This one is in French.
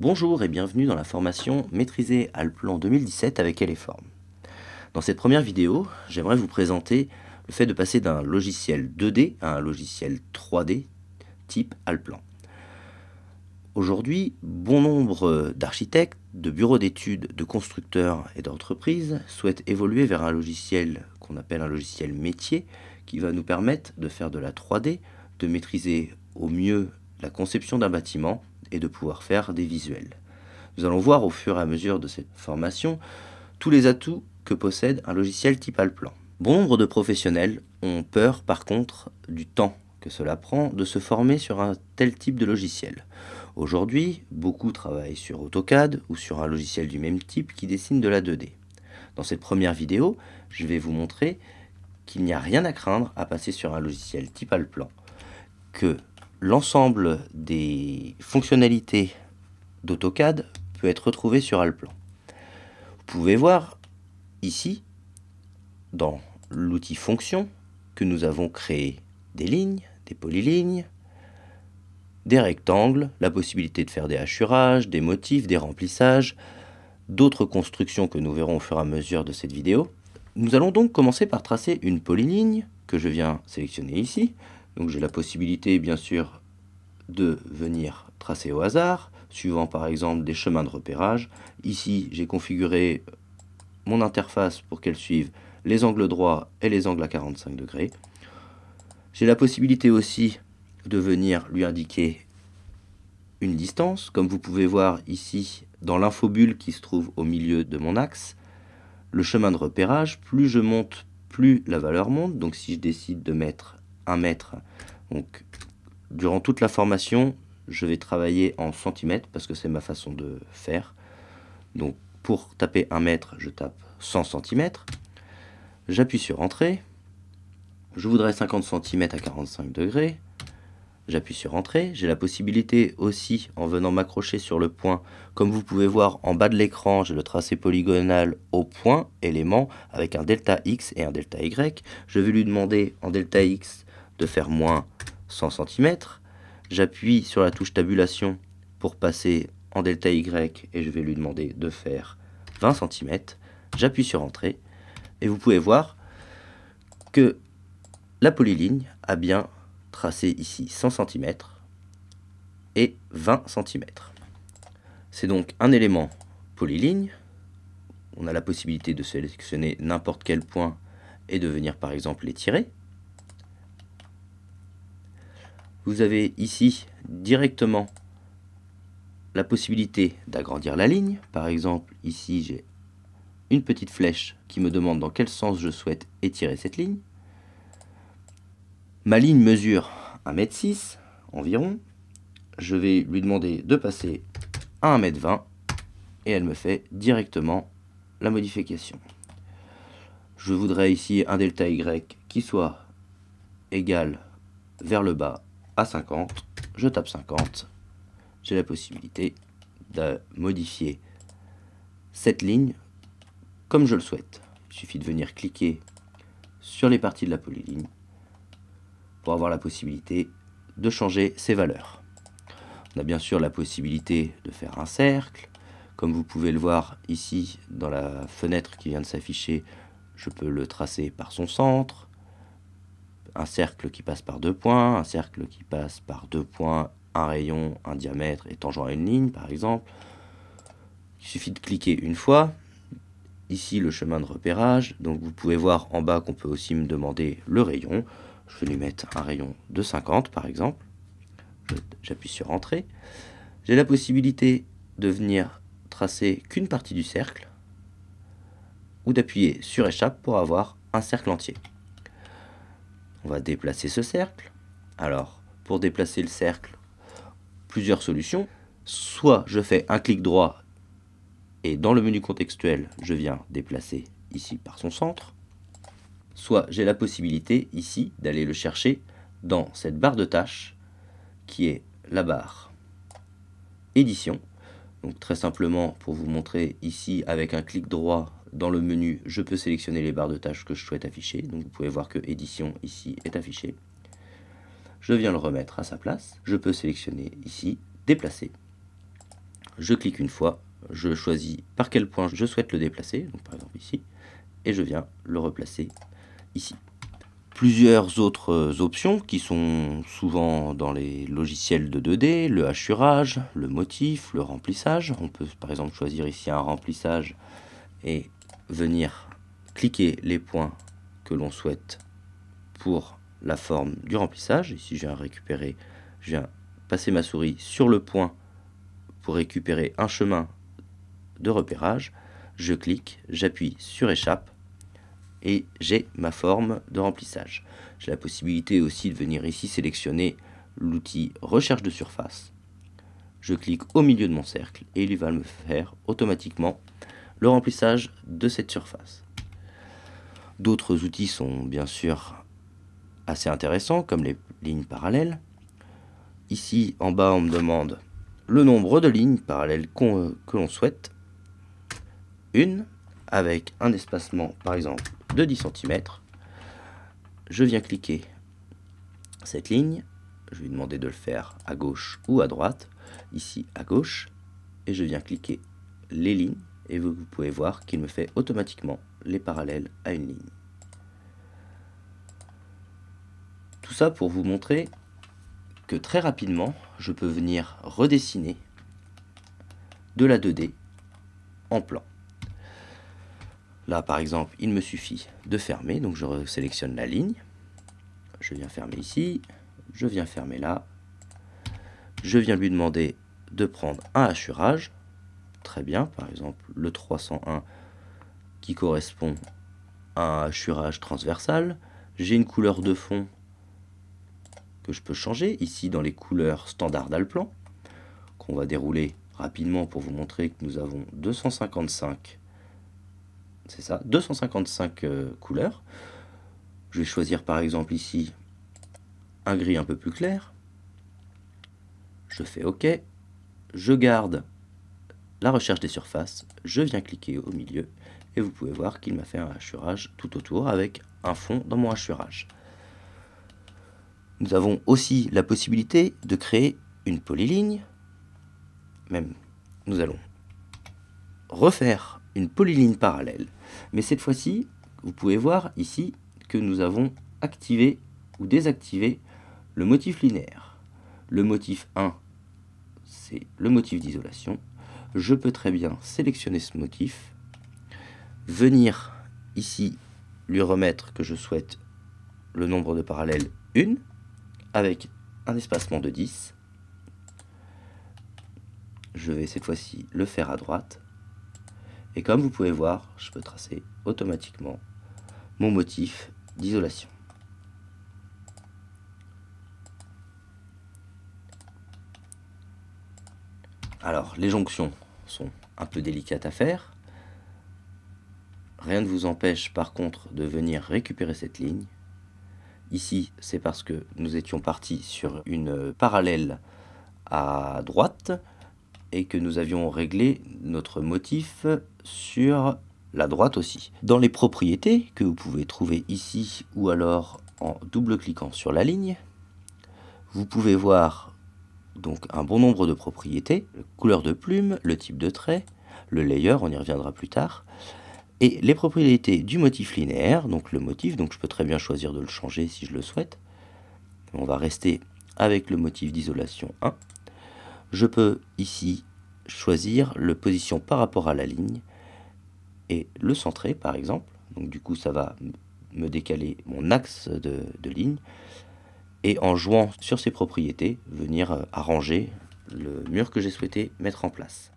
Bonjour et bienvenue dans la formation Maîtriser Alplan 2017 avec Eleform. Dans cette première vidéo, j'aimerais vous présenter le fait de passer d'un logiciel 2D à un logiciel 3D type Alplan. Aujourd'hui, bon nombre d'architectes, de bureaux d'études, de constructeurs et d'entreprises souhaitent évoluer vers un logiciel qu'on appelle un logiciel métier qui va nous permettre de faire de la 3D, de maîtriser au mieux la conception d'un bâtiment et de pouvoir faire des visuels. Nous allons voir au fur et à mesure de cette formation tous les atouts que possède un logiciel type Alplan. Bon nombre de professionnels ont peur par contre du temps que cela prend de se former sur un tel type de logiciel. Aujourd'hui, beaucoup travaillent sur AutoCAD ou sur un logiciel du même type qui dessine de la 2D. Dans cette première vidéo, je vais vous montrer qu'il n'y a rien à craindre à passer sur un logiciel type Alplan, que l'ensemble des fonctionnalités d'AutoCAD peut être retrouvé sur Alplan. Vous pouvez voir ici, dans l'outil fonction, que nous avons créé des lignes, des polylignes, des rectangles, la possibilité de faire des hachurages, des motifs, des remplissages, d'autres constructions que nous verrons au fur et à mesure de cette vidéo. Nous allons donc commencer par tracer une polyligne que je viens sélectionner ici, donc j'ai la possibilité bien sûr de venir tracer au hasard, suivant par exemple des chemins de repérage. Ici j'ai configuré mon interface pour qu'elle suive les angles droits et les angles à 45 degrés. J'ai la possibilité aussi de venir lui indiquer une distance, comme vous pouvez voir ici dans l'infobulle qui se trouve au milieu de mon axe. Le chemin de repérage, plus je monte, plus la valeur monte. Donc si je décide de mettre mètre. Donc, durant toute la formation, je vais travailler en centimètres parce que c'est ma façon de faire. Donc, pour taper un mètre, je tape 100 cm. J'appuie sur Entrée. Je voudrais 50 cm à 45 degrés. J'appuie sur Entrée. J'ai la possibilité aussi, en venant m'accrocher sur le point, comme vous pouvez voir en bas de l'écran, j'ai le tracé polygonal au point, élément, avec un delta X et un delta Y. Je vais lui demander en delta X de faire moins 100 cm. J'appuie sur la touche tabulation pour passer en delta Y et je vais lui demander de faire 20 cm. J'appuie sur Entrée et vous pouvez voir que la polyligne a bien tracé ici 100 cm et 20 cm. C'est donc un élément polyligne. On a la possibilité de sélectionner n'importe quel point et de venir par exemple l'étirer. Vous avez ici directement la possibilité d'agrandir la ligne. Par exemple, ici, j'ai une petite flèche qui me demande dans quel sens je souhaite étirer cette ligne. Ma ligne mesure 1m6 environ. Je vais lui demander de passer à 1m20 et elle me fait directement la modification. Je voudrais ici un delta Y qui soit égal vers le bas à 50, je tape 50, j'ai la possibilité de modifier cette ligne comme je le souhaite. Il suffit de venir cliquer sur les parties de la polyligne pour avoir la possibilité de changer ses valeurs. On a bien sûr la possibilité de faire un cercle. Comme vous pouvez le voir ici dans la fenêtre qui vient de s'afficher, je peux le tracer par son centre un cercle qui passe par deux points, un cercle qui passe par deux points, un rayon, un diamètre et tangent à une ligne, par exemple. Il suffit de cliquer une fois. Ici, le chemin de repérage. Donc, vous pouvez voir en bas qu'on peut aussi me demander le rayon. Je vais lui mettre un rayon de 50, par exemple. J'appuie sur Entrée. J'ai la possibilité de venir tracer qu'une partie du cercle ou d'appuyer sur Échappe pour avoir un cercle entier on va déplacer ce cercle. Alors, pour déplacer le cercle, plusieurs solutions. Soit je fais un clic droit et dans le menu contextuel, je viens déplacer ici par son centre. Soit j'ai la possibilité ici d'aller le chercher dans cette barre de tâches qui est la barre édition. Donc très simplement pour vous montrer ici avec un clic droit dans le menu, je peux sélectionner les barres de tâches que je souhaite afficher. Donc vous pouvez voir que édition ici est affichée. Je viens le remettre à sa place. Je peux sélectionner ici déplacer. Je clique une fois, je choisis par quel point je souhaite le déplacer, par exemple ici, et je viens le replacer ici. Plusieurs autres options qui sont souvent dans les logiciels de 2D, le hachurage, le motif, le remplissage. On peut par exemple choisir ici un remplissage et venir cliquer les points que l'on souhaite pour la forme du remplissage. Ici, je viens récupérer, je viens passer ma souris sur le point pour récupérer un chemin de repérage. Je clique, j'appuie sur échappe et j'ai ma forme de remplissage. J'ai la possibilité aussi de venir ici sélectionner l'outil recherche de surface. Je clique au milieu de mon cercle et il va me faire automatiquement le remplissage de cette surface. D'autres outils sont bien sûr assez intéressants, comme les lignes parallèles. Ici, en bas, on me demande le nombre de lignes parallèles que l'on souhaite. Une, avec un espacement, par exemple, de 10 cm. Je viens cliquer cette ligne. Je vais demander de le faire à gauche ou à droite. Ici, à gauche. Et je viens cliquer les lignes et vous, pouvez voir qu'il me fait automatiquement les parallèles à une ligne. Tout ça pour vous montrer que très rapidement, je peux venir redessiner de la 2D en plan. Là, par exemple, il me suffit de fermer, donc je sélectionne la ligne. Je viens fermer ici, je viens fermer là. Je viens lui demander de prendre un hachurage très bien. Par exemple, le 301 qui correspond à un hachurage transversal. J'ai une couleur de fond que je peux changer ici dans les couleurs standard d'Alplan qu'on va dérouler rapidement pour vous montrer que nous avons 255 c'est ça 255 euh, couleurs je vais choisir par exemple ici un gris un peu plus clair je fais ok je garde la recherche des surfaces, je viens cliquer au milieu et vous pouvez voir qu'il m'a fait un hachurage tout autour avec un fond dans mon hachurage. Nous avons aussi la possibilité de créer une polyligne. Même, nous allons refaire une polyligne parallèle. Mais cette fois-ci, vous pouvez voir ici que nous avons activé ou désactivé le motif linéaire. Le motif 1, c'est le motif d'isolation je peux très bien sélectionner ce motif, venir ici lui remettre que je souhaite le nombre de parallèles 1, avec un espacement de 10. Je vais cette fois-ci le faire à droite. Et comme vous pouvez voir, je peux tracer automatiquement mon motif d'isolation. Alors, les jonctions, un peu délicates à faire. Rien ne vous empêche par contre de venir récupérer cette ligne. Ici, c'est parce que nous étions partis sur une parallèle à droite et que nous avions réglé notre motif sur la droite aussi. Dans les propriétés que vous pouvez trouver ici ou alors en double-cliquant sur la ligne, vous pouvez voir donc un bon nombre de propriétés, couleur de plume, le type de trait, le layer, on y reviendra plus tard, et les propriétés du motif linéaire, donc le motif, donc je peux très bien choisir de le changer si je le souhaite. On va rester avec le motif d'isolation 1. Je peux ici choisir le position par rapport à la ligne et le centrer par exemple. Donc du coup ça va me décaler mon axe de ligne et en jouant sur ces propriétés, venir euh, arranger le mur que j'ai souhaité mettre en place.